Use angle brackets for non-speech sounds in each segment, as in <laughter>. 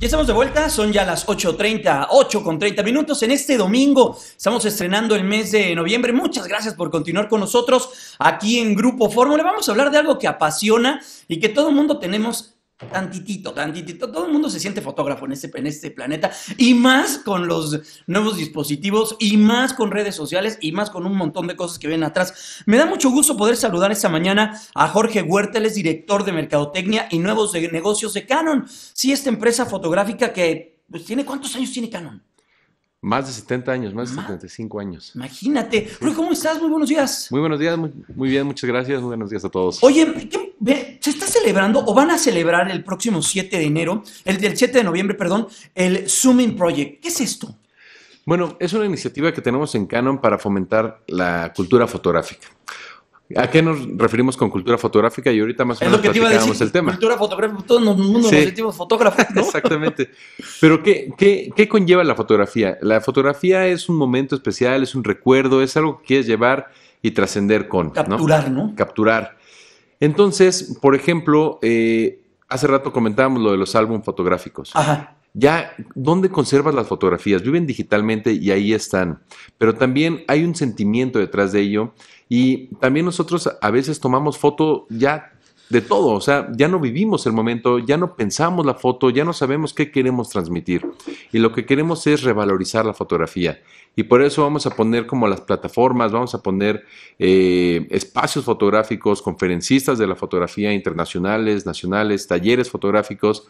Ya estamos de vuelta, son ya las 8.30, 8 con 30 minutos en este domingo. Estamos estrenando el mes de noviembre. Muchas gracias por continuar con nosotros aquí en Grupo Fórmula. Vamos a hablar de algo que apasiona y que todo el mundo tenemos tantitito, tantitito. Todo el mundo se siente fotógrafo este, en este, planeta y más con los nuevos dispositivos y más con redes sociales y más con un montón de cosas que vienen atrás. Me da mucho gusto poder saludar esta mañana a Jorge huérteles director de Mercadotecnia y Nuevos Negocios de Canon. Sí, esta empresa fotográfica que, pues, ¿tiene cuántos años tiene Canon? Más de 70 años, más de 75 años. Imagínate. Rui, ¿cómo estás? Muy buenos días. Muy buenos días, muy, bien, muchas gracias. Muy buenos días a todos. Oye, ¿se está celebrando o van a celebrar el próximo 7 de enero, el del 7 de noviembre, perdón, el Zooming Project? ¿Qué es esto? Bueno, es una iniciativa que tenemos en Canon para fomentar la cultura fotográfica. ¿A qué nos referimos con cultura fotográfica? Y ahorita más o menos platicábamos el tema. Cultura fotográfica, todo el mundo nos sentimos fotógrafos, ¿no? Exactamente. Pero ¿qué, ¿qué, conlleva la fotografía? La fotografía es un momento especial, es un recuerdo, es algo que quieres llevar y trascender con. Capturar, ¿no? Capturar. Entonces, por ejemplo, eh, hace rato comentábamos lo de los álbumes fotográficos. Ajá ya, ¿dónde conservas las fotografías? Viven digitalmente y ahí están, pero también hay un sentimiento detrás de ello y también nosotros a veces tomamos foto ya de todo, o sea, ya no vivimos el momento, ya no pensamos la foto, ya no sabemos qué queremos transmitir y lo que queremos es revalorizar la fotografía y por eso vamos a poner como las plataformas, vamos a poner eh, espacios fotográficos, conferencistas de la fotografía internacionales, nacionales, talleres fotográficos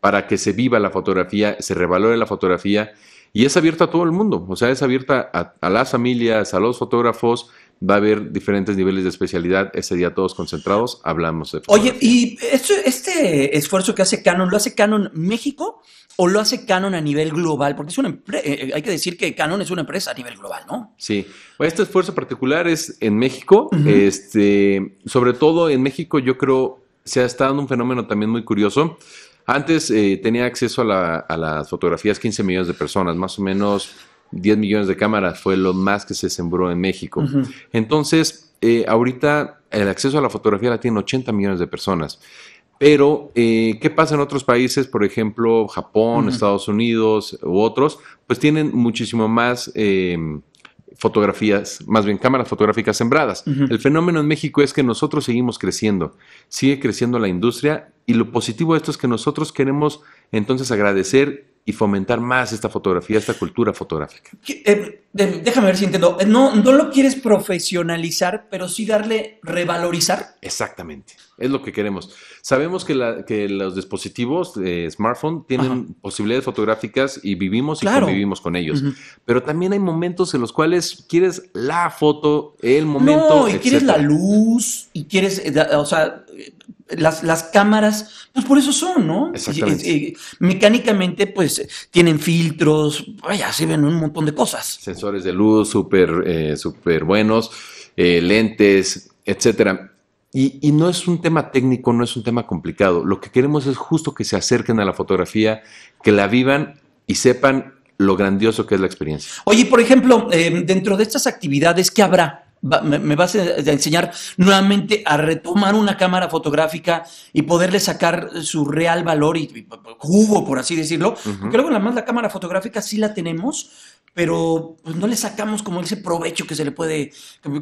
para que se viva la fotografía, se revalore la fotografía y es abierta a todo el mundo, o sea, es abierta a, las familias, a los fotógrafos, va a haber diferentes niveles de especialidad, ese día todos concentrados, hablamos de... Oye, ¿y este esfuerzo que hace Canon, lo hace Canon México o lo hace Canon a nivel global? Porque es una eh, eh, hay que decir que Canon es una empresa a nivel global, ¿no? Sí, pues, este esfuerzo particular es en México, este, sobre todo en México yo creo se ha estado dando un fenómeno también muy curioso, antes eh, tenía acceso a, las fotografías 15 millones de personas, más o menos 10 millones de cámaras fue lo más que se sembró en México. Entonces, eh, ahorita el acceso a la fotografía la tienen 80 millones de personas. Pero, eh, ¿qué pasa en otros países? Por ejemplo, Japón, Estados Unidos u otros, pues tienen muchísimo más fotografías, más bien cámaras fotográficas sembradas. El fenómeno en México es que nosotros seguimos creciendo, sigue creciendo la industria y lo positivo de esto es que nosotros queremos entonces agradecer y fomentar más esta fotografía, esta cultura fotográfica. Eh, déjame ver si entiendo. Eh, no, no lo quieres profesionalizar, pero sí darle revalorizar. Exactamente, es lo que queremos. Sabemos que, los dispositivos de smartphone tienen posibilidades fotográficas y vivimos y convivimos con ellos. Pero también hay momentos en los cuales quieres la foto, el momento. No, y quieres la luz, y quieres, eh, o sea, las, cámaras, pues por eso son, ¿no? mecánicamente, pues tienen filtros, vaya, sirven un montón de cosas. Sensores de luz súper eh, super buenos, eh, lentes, etcétera. Y, y, no es un tema técnico, no es un tema complicado. Lo que queremos es justo que se acerquen a la fotografía, que la vivan y sepan lo grandioso que es la experiencia. Oye, por ejemplo, eh, dentro de estas actividades, ¿qué habrá? me, vas a enseñar nuevamente a retomar una cámara fotográfica y poderle sacar su real valor y, pues, jugo, por así decirlo. porque luego Creo más además la cámara fotográfica sí la tenemos, pero pues, no le sacamos como ese provecho que se le puede,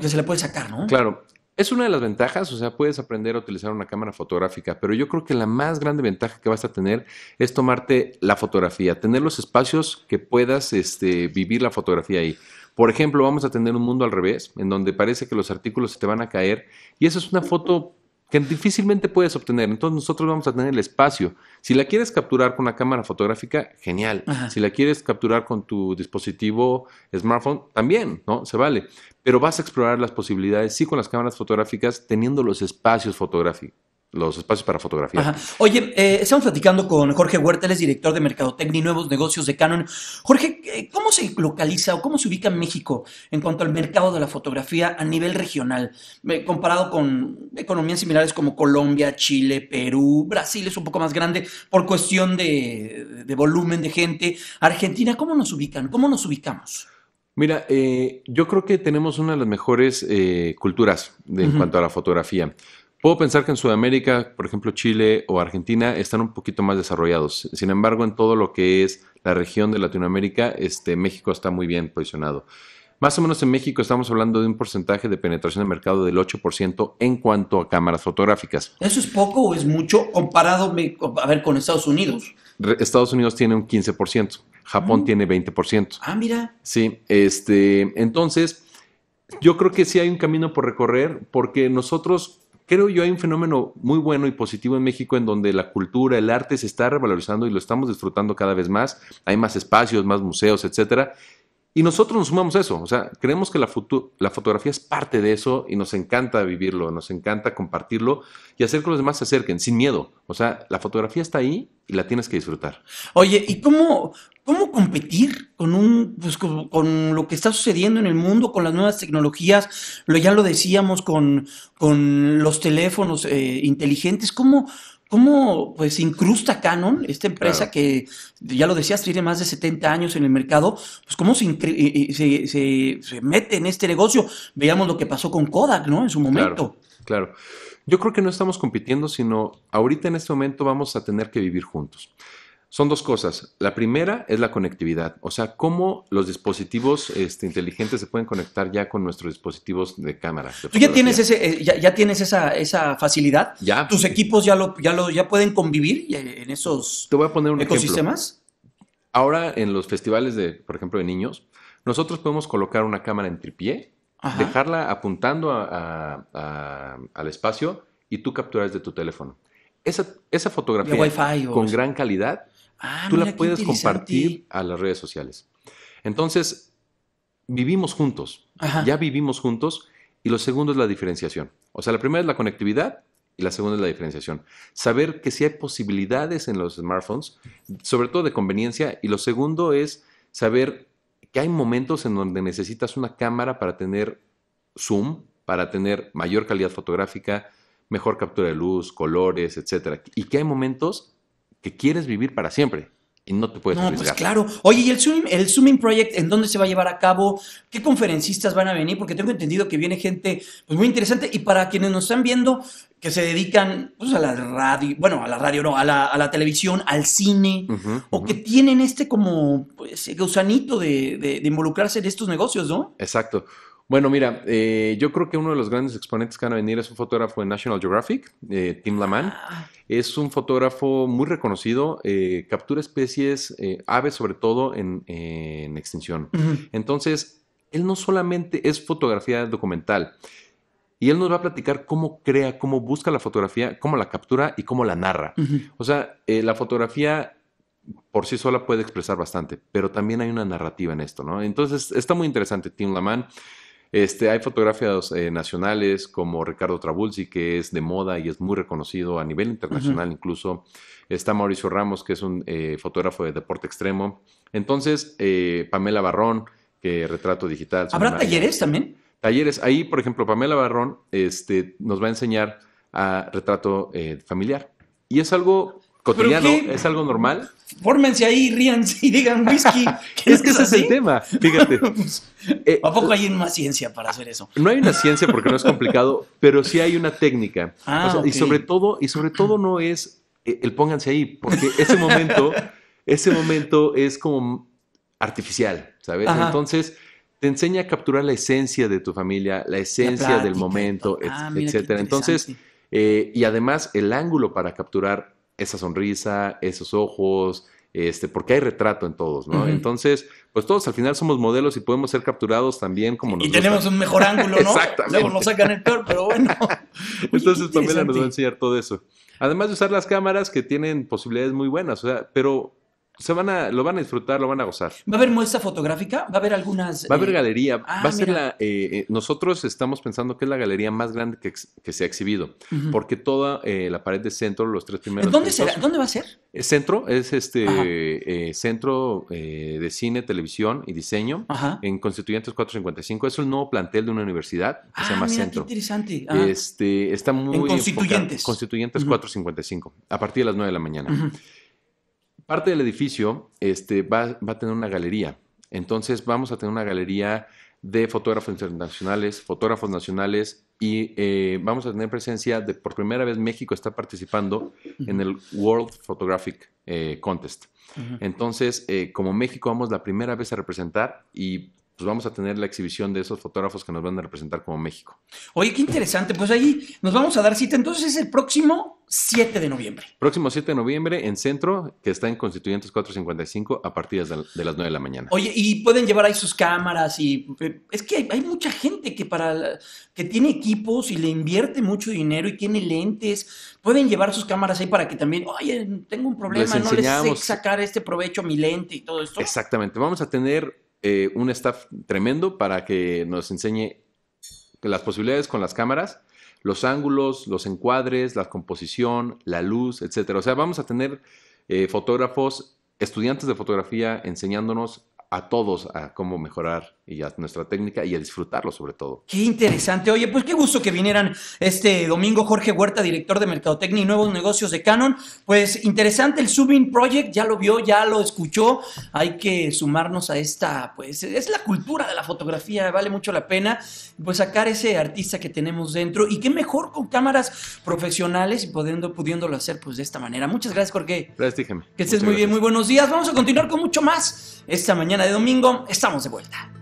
que se le puede sacar, ¿no? Claro, es una de las ventajas, o sea, puedes aprender a utilizar una cámara fotográfica, pero yo creo que la más grande ventaja que vas a tener es tomarte la fotografía, tener los espacios que puedas este, vivir la fotografía ahí. Por ejemplo, vamos a tener un mundo al revés, en donde parece que los artículos se te van a caer y esa es una foto que difícilmente puedes obtener. Entonces nosotros vamos a tener el espacio. Si la quieres capturar con una cámara fotográfica, genial. Si la quieres capturar con tu dispositivo smartphone, también, ¿no? Se vale. Pero vas a explorar las posibilidades, sí, con las cámaras fotográficas, teniendo los espacios fotográficos los espacios para fotografía. Oye, eh, estamos platicando con Jorge Huerta, director de Mercadotecnia y Nuevos Negocios de Canon. Jorge, eh, ¿cómo se localiza o cómo se ubica México en cuanto al mercado de la fotografía a nivel regional, eh, comparado con economías similares como Colombia, Chile, Perú, Brasil es un poco más grande por cuestión de, volumen de gente. Argentina, ¿cómo nos ubican? ¿Cómo nos ubicamos? Mira, yo creo que tenemos una de las mejores culturas en cuanto a la fotografía. Puedo pensar que en Sudamérica, por ejemplo Chile o Argentina, están un poquito más desarrollados. Sin embargo, en todo lo que es la región de Latinoamérica, este, México está muy bien posicionado. Más o menos en México estamos hablando de un porcentaje de penetración de mercado del 8% en cuanto a cámaras fotográficas. ¿Eso es poco o es mucho comparado a ver, con Estados Unidos? Estados Unidos tiene un 15%, Japón ah. tiene 20%. Ah, mira. Sí, este, entonces yo creo que sí hay un camino por recorrer porque nosotros creo yo hay un fenómeno muy bueno y positivo en México en donde la cultura, el arte se está revalorizando y lo estamos disfrutando cada vez más. Hay más espacios, más museos, etcétera. Y nosotros nos sumamos a eso, o sea, creemos que la, la fotografía es parte de eso y nos encanta vivirlo, nos encanta compartirlo y hacer que los demás se acerquen sin miedo. O sea, la fotografía está ahí y la tienes que disfrutar. Oye, ¿y cómo, cómo competir con, un, pues, con, lo que está sucediendo en el mundo, con las nuevas tecnologías? Lo, ya lo decíamos con, con los teléfonos eh, inteligentes. ¿Cómo, cómo pues incrusta Canon, esta empresa que ya lo decías, tiene más de 70 años en el mercado, pues cómo eh, eh, se, mete en este negocio. Veamos lo que pasó con Kodak, ¿no? En su momento. claro. Yo creo que no estamos compitiendo, sino ahorita en este momento vamos a tener que vivir juntos son dos cosas. La primera es la conectividad, o sea, cómo los dispositivos este, inteligentes se pueden conectar ya con nuestros dispositivos de cámara. ¿Tú ya tienes, ese, eh, ya, tienes esa, facilidad? ¿Ya? ¿Tus equipos ya, lo, ya, lo, ya pueden convivir eh, en esos Te voy a poner un ecosistemas? Ahora en los festivales, de, por ejemplo, de niños, nosotros podemos colocar una cámara en tripié, dejarla apuntando al espacio y tú capturas de tu teléfono. Esa, esa fotografía con gran calidad Ah, Tú la puedes compartir a las redes sociales. Entonces, vivimos juntos, ya vivimos juntos, y lo segundo es la diferenciación. O sea, la primera es la conectividad y la segunda es la diferenciación. Saber que si hay posibilidades en los smartphones, sobre todo de conveniencia, y lo segundo es saber que hay momentos en donde necesitas una cámara para tener zoom, para tener mayor calidad fotográfica, mejor captura de luz, colores, etc. Y que hay momentos que quieres vivir para siempre y no te puedes no, Pues claro. Oye, ¿y el Zoom, el Zooming Project en dónde se va a llevar a cabo? ¿Qué conferencistas van a venir? Porque tengo entendido que viene gente pues, muy interesante. Y para quienes nos están viendo, que se dedican pues, a la radio, bueno, a la radio no, a la, televisión, al cine, o que tienen este como pues, gusanito de, de, de involucrarse en estos negocios, ¿no? Exacto. Bueno, mira, eh, yo creo que uno de los grandes exponentes que van a venir es un fotógrafo de National Geographic, eh, Tim Laman. Ah. Es un fotógrafo muy reconocido, eh, captura especies, aves sobre todo, en, extinción. Entonces, él no solamente es fotografía documental, y él nos va a platicar cómo crea, cómo busca la fotografía, cómo la captura y cómo la narra. O sea, la fotografía por sí sola puede expresar bastante, pero también hay una narrativa en esto, ¿no? Entonces, está muy interesante Tim Laman. Este, hay fotografías eh, nacionales como Ricardo Trabulsi, que es de moda y es muy reconocido a nivel internacional incluso. Está Mauricio Ramos, que es un eh, fotógrafo de deporte extremo. Entonces, eh, Pamela Barrón, que retrato digital. ¿Habrá talleres también? Talleres. Ahí, por ejemplo, Pamela Barrón este, nos va a enseñar a retrato familiar. Y es algo cotidiano, es algo normal. Fórmense ahí, ríanse y digan whisky. <laughs> es que ese es el tema, fíjate. <laughs> Eh, ¿A poco eh, hay una ciencia para hacer eso? No hay una ciencia porque no es complicado, <laughs> pero sí hay una técnica. Ah, y, sobre todo, y sobre todo no es eh, el pónganse ahí, porque ese momento, ese momento es como artificial, ¿sabes? Entonces te enseña a capturar la esencia de tu familia, la esencia del momento, ah, etcétera. Entonces, y además el ángulo para capturar esa sonrisa, esos ojos, este, porque hay retrato en todos, ¿no? Entonces, pues todos al final somos modelos y podemos ser capturados también como nosotros. Y tenemos un mejor ángulo, ¿no? <laughs> Exactamente. Luego nos sacan el peor, pero bueno. <laughs> Entonces Pamela <laughs> nos va a enseñar todo eso. Además de usar las cámaras que tienen posibilidades muy buenas, o sea, pero se van a, lo van a disfrutar, lo van a gozar. ¿Va a haber muestra fotográfica? ¿Va a haber algunas? Va a haber eh? galería. Ah, va a ser la, eh, eh, nosotros estamos pensando que es la galería más grande que, que se ha exhibido, porque toda eh, la pared de centro, los tres primeros. ¿Dónde será? ¿Dónde va a ser? El centro es este centro de cine, televisión y diseño en Constituyentes 455. Es el nuevo plantel de una universidad que se ah, llama mira, Centro. Qué interesante. Este está muy en Constituyentes. Constituyentes 455 a partir de las 9 de la mañana. Parte del edificio este, va, a tener una galería. Entonces vamos a tener una galería de fotógrafos internacionales, fotógrafos nacionales y eh, vamos a tener presencia de por primera vez México está participando en el World Photographic eh, Contest. Entonces, eh, como México vamos la primera vez a representar y pues vamos a tener la exhibición de esos fotógrafos que nos van a representar como México. Oye, qué interesante, pues ahí nos vamos a dar cita. Entonces, es el próximo 7 de noviembre. Próximo 7 de noviembre en Centro, que está en Constituyentes 455 a partir de, las 9 de la mañana. Oye, y pueden llevar ahí sus cámaras y eh, es que hay, mucha gente que para que tiene equipos y le invierte mucho dinero y tiene lentes, pueden llevar sus cámaras ahí para que también, oye, tengo un problema, no les sé sacar este provecho a mi lente y todo esto. Exactamente, vamos a tener eh, un staff tremendo para que nos enseñe las posibilidades con las cámaras, los ángulos, los encuadres, la composición, la luz, etc. O sea, vamos a tener eh, fotógrafos, estudiantes de fotografía enseñándonos a todos a cómo mejorar y ya nuestra técnica y a disfrutarlo sobre todo. Qué interesante. Oye, pues qué gusto que vinieran este domingo Jorge Huerta, director de Mercadotecnia y Nuevos Negocios de Canon. Pues interesante el Subin Project, ya lo vio, ya lo escuchó. Hay que sumarnos a esta, pues es la cultura de la fotografía, vale mucho la pena pues sacar ese artista que tenemos dentro y qué mejor con cámaras profesionales y pudiéndolo hacer pues de esta manera. Muchas gracias, Jorge. Gracias, dígame. Que estés muy bien, muy buenos días. Vamos a continuar con mucho más esta mañana de domingo. Estamos de vuelta.